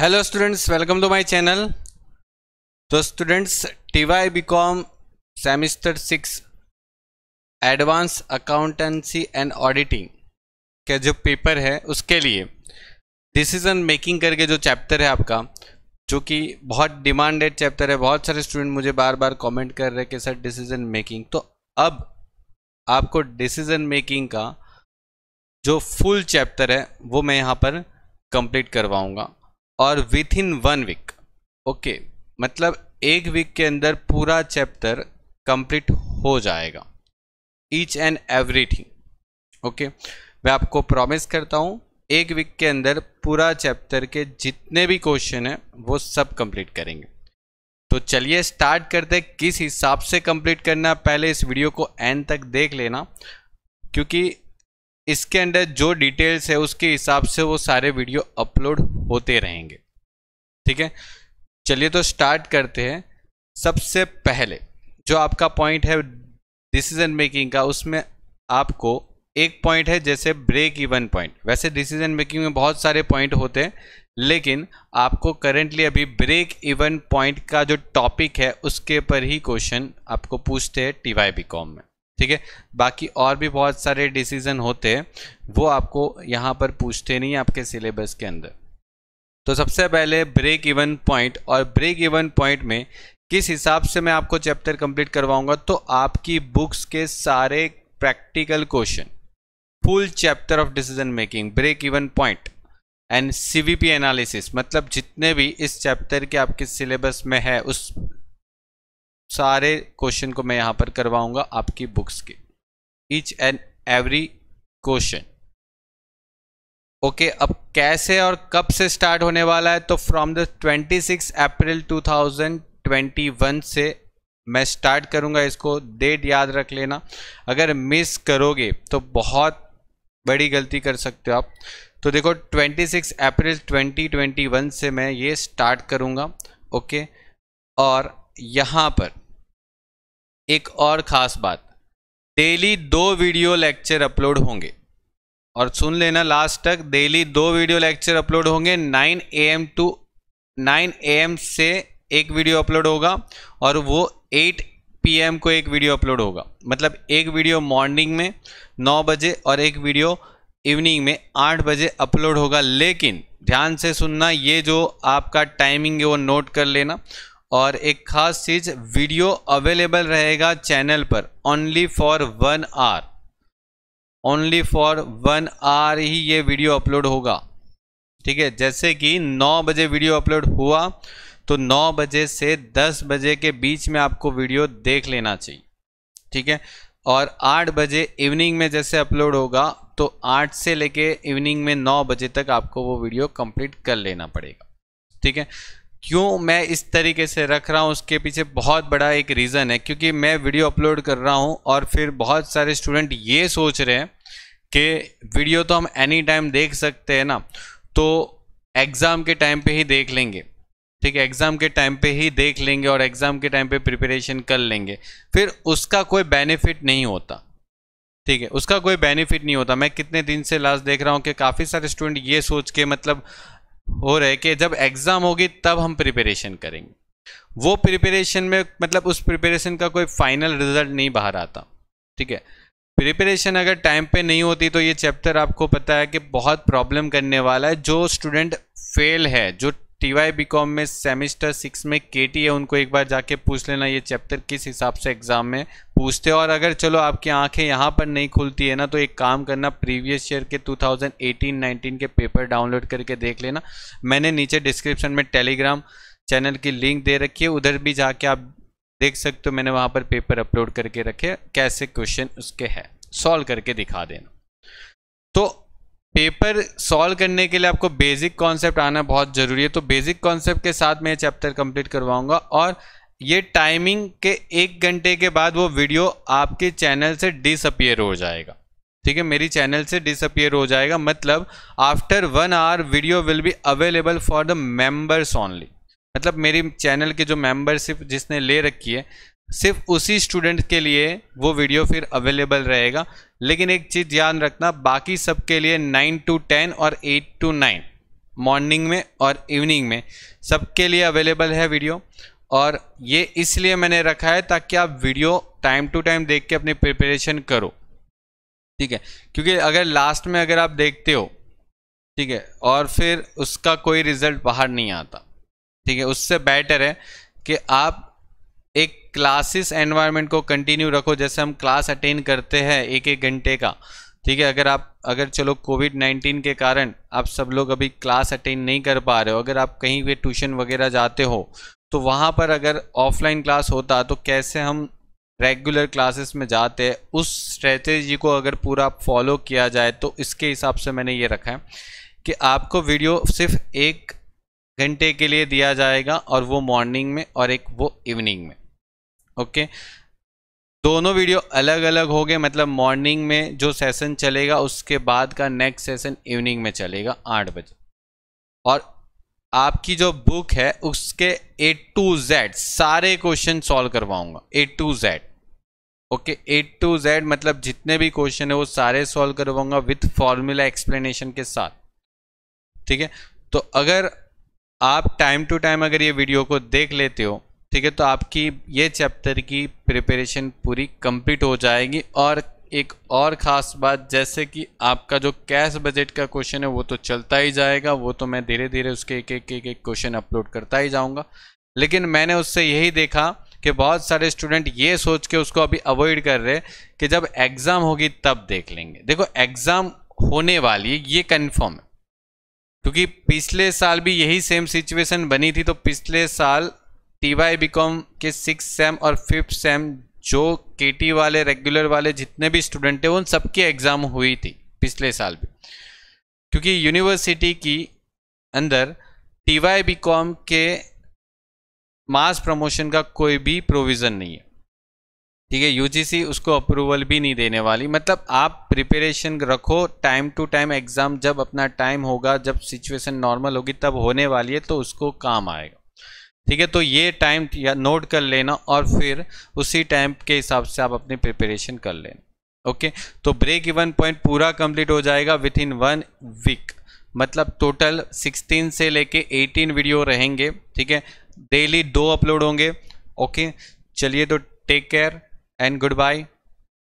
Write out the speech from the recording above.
Hello students welcome to my channel तो students TY BCom semester six advance accountancy and auditing का जो paper है उसके लिए डिसीजन मेकिंग करके जो चैप्टर है आपका जो कि बहुत डिमांडेड चैप्टर है बहुत सारे स्टूडेंट मुझे बार बार कमेंट कर रहे हैं कि सर डिसीजन मेकिंग तो अब आपको डिसीजन मेकिंग का जो फुल चैप्टर है वो मैं यहाँ पर कंप्लीट करवाऊँगा और within one week okay मतलब एक वीक के अंदर पूरा चैप्टर कंप्लीट हो जाएगा ईच एंड एवरीथिंग ओके मैं आपको प्रॉमिस करता हूँ एक वीक के अंदर पूरा चैप्टर के जितने भी क्वेश्चन हैं वो सब कंप्लीट करेंगे तो चलिए स्टार्ट करते हैं किस हिसाब से कंप्लीट करना पहले इस वीडियो को एंड तक देख लेना क्योंकि इसके अंदर जो डिटेल्स है उसके हिसाब से वो सारे वीडियो अपलोड होते रहेंगे ठीक है चलिए तो स्टार्ट करते हैं सबसे पहले जो आपका पॉइंट है डिसीजन मेकिंग का उसमें आपको एक पॉइंट है जैसे ब्रेक इवन पॉइंट वैसे डिसीजन मेकिंग में बहुत सारे पॉइंट होते हैं लेकिन आपको करेंटली अभी ब्रेक इवन पॉइंट का जो टॉपिक है उसके पर ही क्वेश्चन आपको पूछते हैं टी वाई बी कॉम में ठीक है बाकी और भी बहुत सारे डिसीजन होते हैं वो आपको यहाँ पर पूछते नहीं आपके सिलेबस के अंदर तो सबसे पहले ब्रेक इवन पॉइंट और ब्रेक इवन पॉइंट में किस हिसाब से मैं आपको चैप्टर कंप्लीट करवाऊंगा तो आपकी बुक्स के सारे practical question full chapter of decision making break even point and CVP analysis मतलब जितने भी इस चैप्टर के आपके सिलेबस में है उस सारे क्वेश्चन को मैं यहां पर करवाऊंगा आपकी बुक्स के each and every question okay okay, अब कैसे और कब से स्टार्ट होने वाला है तो फ्रॉम द 26 अप्रैल 2021 से मैं स्टार्ट करूंगा इसको डेट याद रख लेना अगर मिस करोगे तो बहुत बड़ी गलती कर सकते हो आप तो देखो 26 अप्रैल 2021 से मैं ये स्टार्ट करूंगा ओके okay? और यहाँ पर एक और ख़ास बात डेली दो वीडियो लेक्चर अपलोड होंगे और सुन लेना लास्ट तक डेली दो वीडियो लेक्चर अपलोड होंगे 9 एम टू 9 एम से एक वीडियो अपलोड होगा और वो 8 एम को एक वीडियो अपलोड होगा मतलब एक वीडियो मॉर्निंग में नौ बजे और एक वीडियो इवनिंग में आठ बजे अपलोड होगा लेकिन ध्यान से सुनना ये जो आपका टाइमिंग है वो नोट कर लेना और एक ख़ास चीज़ वीडियो अवेलेबल रहेगा चैनल पर only for one hour only for one hour ही ये वीडियो अपलोड होगा ठीक है जैसे कि 9 बजे वीडियो अपलोड हुआ तो 9 बजे से 10 बजे के बीच में आपको वीडियो देख लेना चाहिए ठीक है और 8 बजे इवनिंग में जैसे अपलोड होगा तो 8 से लेके इवनिंग में 9 बजे तक आपको वो वीडियो कंप्लीट कर लेना पड़ेगा ठीक है क्यों मैं इस तरीके से रख रहा हूँ उसके पीछे बहुत बड़ा एक रीज़न है क्योंकि मैं वीडियो अपलोड कर रहा हूँ और फिर बहुत सारे स्टूडेंट ये सोच रहे हैं कि वीडियो तो हम एनी टाइम देख सकते हैं ना तो एग्ज़ाम के टाइम पे ही देख लेंगे ठीक है एग्ज़ाम के टाइम पे ही देख लेंगे और एग्ज़ाम के टाइम पे प्रिपरेशन कर लेंगे फिर उसका कोई बेनिफिट नहीं होता ठीक है उसका कोई बेनिफिट नहीं होता मैं कितने दिन से लास्ट देख रहा हूँ कि काफ़ी सारे स्टूडेंट ये सोच के मतलब हो रहे कि जब एग्ज़ाम होगी तब हम प्रिपरेशन करेंगे वो प्रिपरेशन में मतलब उस प्रिपरेशन का कोई फाइनल रिजल्ट नहीं बाहर आता ठीक है प्रिपरेशन अगर टाइम पे नहीं होती तो ये चैप्टर आपको पता है कि बहुत प्रॉब्लम करने वाला है जो स्टूडेंट फेल है जो टी वाई बी कॉम में सेमिस्टर सिक्स में के टी है उनको एक बार जाके पूछ लेना ये चैप्टर किस हिसाब से एग्ज़ाम में पूछते और अगर चलो आपकी आंखें यहाँ पर नहीं खुलती है ना तो एक काम करना प्रीवियस ईयर के 2018-19 के पेपर डाउनलोड करके देख लेना मैंने नीचे डिस्क्रिप्शन में टेलीग्राम चैनल की लिंक दे रखी है उधर भी जाके आप देख सकते हो मैंने वहाँ पर पेपर अपलोड करके रखे कैसे क्वेश्चन उसके हैं सॉल्व करके दिखा देना तो पेपर सॉल्व करने के लिए आपको बेसिक कॉन्सेप्ट आना बहुत ज़रूरी है तो बेसिक कॉन्सेप्ट के साथ मैं चैप्टर कंप्लीट करवाऊंगा और ये टाइमिंग के एक घंटे के बाद वो वीडियो आपके चैनल से डिसअपियर हो जाएगा ठीक है मेरी चैनल से डिसअपियर हो जाएगा मतलब after one hour video will be available for the members only मतलब मेरी चैनल के जो मेंबरशिप जिसने ले रखी है सिर्फ उसी स्टूडेंट के लिए वो वीडियो फिर अवेलेबल रहेगा लेकिन एक चीज़ ध्यान रखना बाकी सब के लिए नाइन टू टेन और एट टू नाइन मॉर्निंग में और इवनिंग में सबके लिए अवेलेबल है वीडियो और ये इसलिए मैंने रखा है ताकि आप वीडियो टाइम टू टाइम देख के अपनी प्रिपरेशन करो ठीक है क्योंकि अगर लास्ट में अगर आप देखते हो ठीक है और फिर उसका कोई रिजल्ट बाहर नहीं आता ठीक है उससे बेटर है कि आप एक क्लासेस एनवायरनमेंट को कंटिन्यू रखो जैसे हम क्लास अटेंड करते हैं एक एक घंटे का ठीक है अगर आप अगर चलो कोविड नाइन्टीन के कारण आप सब लोग अभी क्लास अटेंड नहीं कर पा रहे हो अगर आप कहीं भी ट्यूशन वगैरह जाते हो तो वहाँ पर अगर ऑफलाइन क्लास होता तो कैसे हम रेगुलर क्लासेस में जाते हैं उस स्ट्रेटेजी को अगर पूरा फॉलो किया जाए तो इसके हिसाब से मैंने ये रखा है कि आपको वीडियो सिर्फ एक घंटे के लिए दिया जाएगा और वो मॉर्निंग में और एक वो इवनिंग में ओके दोनों वीडियो अलग अलग हो गए मतलब मॉर्निंग में जो सेशन चलेगा उसके बाद का नेक्स्ट सेशन इवनिंग में चलेगा आठ बजे और आपकी जो बुक है उसके ए टू जेड सारे क्वेश्चन सॉल्व करवाऊंगा A to Z okay A to Z मतलब जितने भी क्वेश्चन है वो सारे सॉल्व करवाऊंगा विथ फॉर्मूला एक्सप्लेनेशन के साथ ठीक है तो अगर आप टाइम टू टाइम अगर ये वीडियो को देख लेते हो ठीक है तो आपकी ये चैप्टर की प्रिपरेशन पूरी कंप्लीट हो जाएगी और एक और ख़ास बात जैसे कि आपका जो कैश बजट का क्वेश्चन है वो तो चलता ही जाएगा वो तो मैं धीरे धीरे उसके एक एक एक एक क्वेश्चन अपलोड करता ही जाऊँगा लेकिन मैंने उससे यही देखा कि बहुत सारे स्टूडेंट ये सोच के उसको अभी अवॉइड कर रहे कि जब एग्ज़ाम होगी तब देख लेंगे देखो एग्ज़ाम होने वाली ये कन्फर्म है क्योंकि पिछले साल भी यही सेम सिचुएशन बनी थी तो पिछले साल टी वाई कॉम के सिक्स सेम और फिफ्थ सेम जो के वाले रेगुलर वाले जितने भी स्टूडेंट थे उन सबकी एग्ज़ाम हुई थी पिछले साल भी क्योंकि यूनिवर्सिटी की अंदर टी वाई बी कॉम के मास प्रमोशन का कोई भी प्रोविज़न नहीं है ठीक है यूजीसी उसको अप्रूवल भी नहीं देने वाली मतलब आप प्रिपरेशन रखो टाइम टू टाइम एग्ज़ाम जब अपना टाइम होगा जब सिचुएशन नॉर्मल होगी तब होने वाली है तो उसको काम आएगा ठीक है तो ये टाइम नोट कर लेना और फिर उसी टाइम के हिसाब से आप अपनी प्रिपरेशन कर लेना ओके तो ब्रेक इवन पॉइंट पूरा कंप्लीट हो जाएगा विथ इन वन वीक मतलब टोटल 16 से लेके 18 वीडियो रहेंगे ठीक है डेली दो अपलोड होंगे ओके चलिए तो टेक केयर and goodbye